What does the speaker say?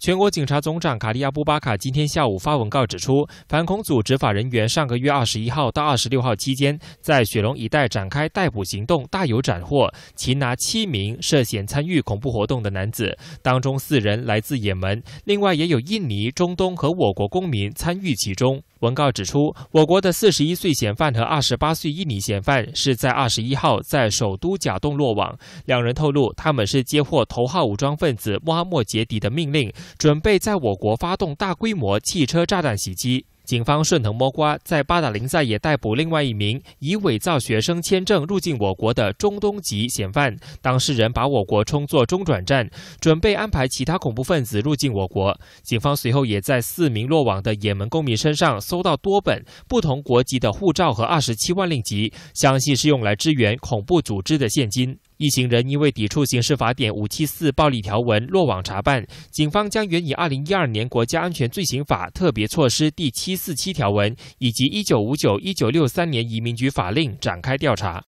全国警察总长卡利亚布巴卡今天下午发文告指出，反恐组执法人员上个月二十一号到二十六号期间，在雪龙一带展开逮捕行动，大有斩获，擒拿七名涉嫌参与恐怖活动的男子，当中四人来自也门，另外也有印尼、中东和我国公民参与其中。文告指出，我国的四十一岁嫌犯和二十八岁印尼嫌犯是在二十一号在首都甲洞落网。两人透露，他们是接获头号武装分子穆阿莫杰迪的命令，准备在我国发动大规模汽车炸弹袭击。警方顺藤摸瓜，在八达岭再也逮捕另外一名以伪造学生签证入境我国的中东籍嫌犯。当事人把我国称作中转站，准备安排其他恐怖分子入境我国。警方随后也在四名落网的也门公民身上搜到多本不同国籍的护照和二十七万令吉，相信是用来支援恐怖组织的现金。一行人因为抵触刑事法典五七四暴力条文落网查办，警方将援引二零一二年国家安全罪行法特别措施第七四七条文以及一九五九一九六三年移民局法令展开调查。